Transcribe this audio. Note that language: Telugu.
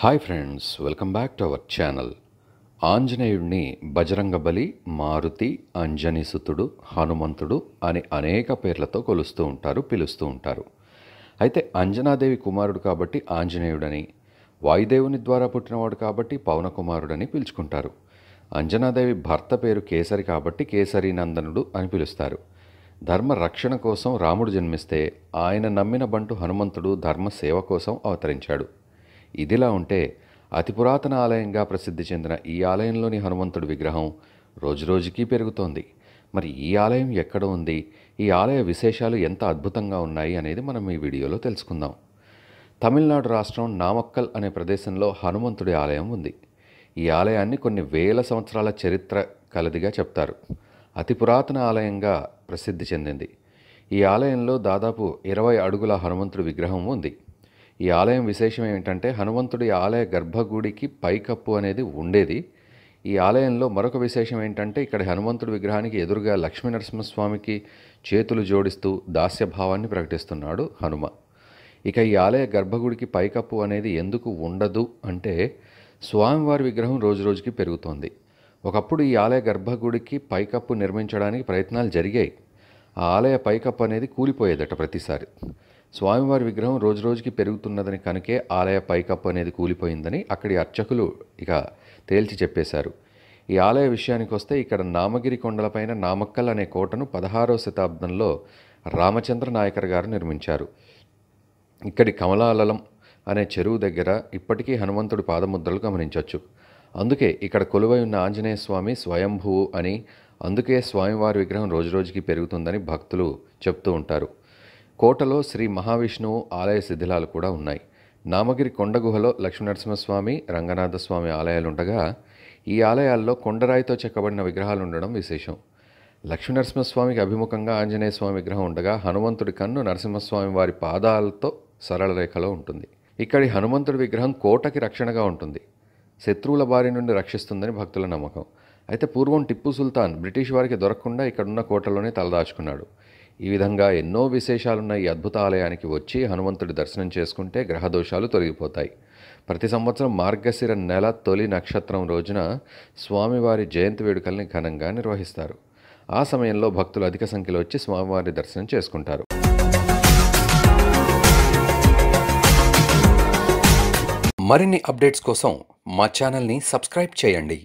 hi friends welcome back to our channel ఆంజనేయుడిని బజరంగబలి మారుతి అంజనీసుతుడు హనుమంతుడు అని అనేక పేర్లతో కొలుస్తూ ఉంటారు పిలుస్తూ ఉంటారు అయితే అంజనాదేవి కుమారుడు కాబట్టి ఆంజనేయుడని వాయుదేవుని ద్వారా పుట్టినవాడు కాబట్టి పవనకుమారుడని పిలుచుకుంటారు అంజనాదేవి భర్త పేరు కేసరి కాబట్టి కేసరి నందనుడు అని పిలుస్తారు ధర్మ రక్షణ కోసం రాముడు జన్మిస్తే ఆయన నమ్మిన బంటు హనుమంతుడు ధర్మ సేవ కోసం అవతరించాడు ఇదిలా ఉంటే అతి పురాతన ఆలయంగా ప్రసిద్ధి చెందిన ఈ ఆలయంలోని హనుమంతుడి విగ్రహం రోజురోజుకీ పెరుగుతోంది మరి ఈ ఆలయం ఎక్కడ ఉంది ఈ ఆలయ విశేషాలు ఎంత అద్భుతంగా ఉన్నాయి అనేది మనం ఈ వీడియోలో తెలుసుకుందాం తమిళనాడు రాష్ట్రం నామక్కల్ అనే ప్రదేశంలో హనుమంతుడి ఆలయం ఉంది ఈ ఆలయాన్ని కొన్ని వేల సంవత్సరాల చరిత్ర కలదిగా చెప్తారు అతి పురాతన ఆలయంగా ప్రసిద్ధి చెందింది ఈ ఆలయంలో దాదాపు ఇరవై అడుగుల హనుమంతుడి విగ్రహం ఉంది ఈ ఆలయం విశేషం ఏమిటంటే హనుమంతుడి ఆలయ గర్భగుడికి పైకప్పు అనేది ఉండేది ఈ ఆలయంలో మరొక విశేషం ఏంటంటే ఇక్కడ హనుమంతుడి విగ్రహానికి ఎదురుగా లక్ష్మీనరసింహస్వామికి చేతులు జోడిస్తూ దాస్యభావాన్ని ప్రకటిస్తున్నాడు హనుమ ఇక ఈ ఆలయ గర్భగుడికి పైకప్పు అనేది ఎందుకు ఉండదు అంటే స్వామివారి విగ్రహం రోజు రోజుకి పెరుగుతోంది ఒకప్పుడు ఈ ఆలయ గర్భగుడికి పైకప్పు నిర్మించడానికి ప్రయత్నాలు జరిగాయి ఆ ఆలయ పైకప్పు అనేది కూలిపోయేదట ప్రతిసారి స్వామివారి విగ్రహం రోజురోజుకి పెరుగుతున్నదని కనుకే ఆలయ పైకప్పు అనేది కూలిపోయిందని అక్కడి అర్చకులు ఇక తేల్చి చెప్పేశారు ఈ ఆలయ విషయానికి వస్తే ఇక్కడ నామగిరి కొండలపైన నామక్కల్ అనే కోటను పదహారవ శతాబ్దంలో రామచంద్ర నాయకర్ గారు నిర్మించారు ఇక్కడి కమలాలలం అనే చెరువు దగ్గర ఇప్పటికీ హనుమంతుడి పాదముద్రలు గమనించవచ్చు అందుకే ఇక్కడ కొలువై ఉన్న ఆంజనేయ స్వామి స్వయంభువు అని అందుకే స్వామివారి విగ్రహం రోజురోజుకి పెరుగుతుందని భక్తులు చెప్తూ ఉంటారు కోటలో శ్రీ మహావిష్ణువు ఆలయ శిథిలాలు కూడా ఉన్నాయి నామగిరి కొండ గుహలో లక్ష్మీనరసింహస్వామి రంగనాథస్వామి ఆలయాలుండగా ఈ ఆలయాల్లో కొండరాయితో చెక్కబడిన విగ్రహాలు ఉండడం విశేషం లక్ష్మీనరసింహస్వామికి అభిముఖంగా ఆంజనేయ స్వామి విగ్రహం ఉండగా హనుమంతుడి కన్ను నరసింహస్వామి వారి పాదాలతో సరళ రేఖలో ఉంటుంది ఇక్కడి హనుమంతుడి విగ్రహం కోటకి రక్షణగా ఉంటుంది శత్రువుల బారి నుండి రక్షిస్తుందని భక్తుల నమ్మకం అయితే పూర్వం టిప్పు సుల్తాన్ బ్రిటిష్ వారికి దొరకకుండా ఇక్కడున్న కోటలోనే తలదాచుకున్నాడు ఈ విధంగా ఎన్నో విశేషాలున్న ఈ అద్భుత ఆలయానికి వచ్చి హనుమంతుడి దర్శనం చేసుకుంటే గ్రహదోషాలు తొలగిపోతాయి ప్రతి సంవత్సరం మార్గశిర నెల తొలి నక్షత్రం రోజున స్వామివారి జయంతి వేడుకల్ని ఘనంగా నిర్వహిస్తారు ఆ సమయంలో భక్తులు అధిక సంఖ్యలో వచ్చి స్వామివారి దర్శనం చేసుకుంటారు మరిన్ని అప్డేట్స్ కోసం మా ఛానల్ని సబ్స్క్రైబ్ చేయండి